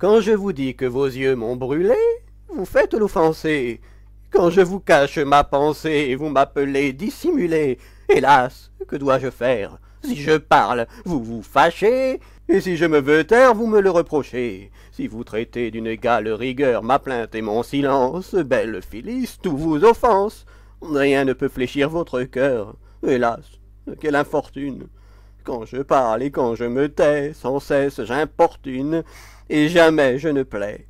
Quand je vous dis que vos yeux m'ont brûlé, vous faites l'offenser. Quand je vous cache ma pensée, vous m'appelez dissimulé. Hélas, que dois-je faire Si je parle, vous vous fâchez, et si je me veux taire, vous me le reprochez. Si vous traitez d'une égale rigueur ma plainte et mon silence, belle Phyllis, tout vous offense. Rien ne peut fléchir votre cœur. Hélas, quelle infortune quand je parle et quand je me tais, sans cesse j'importune, et jamais je ne plais.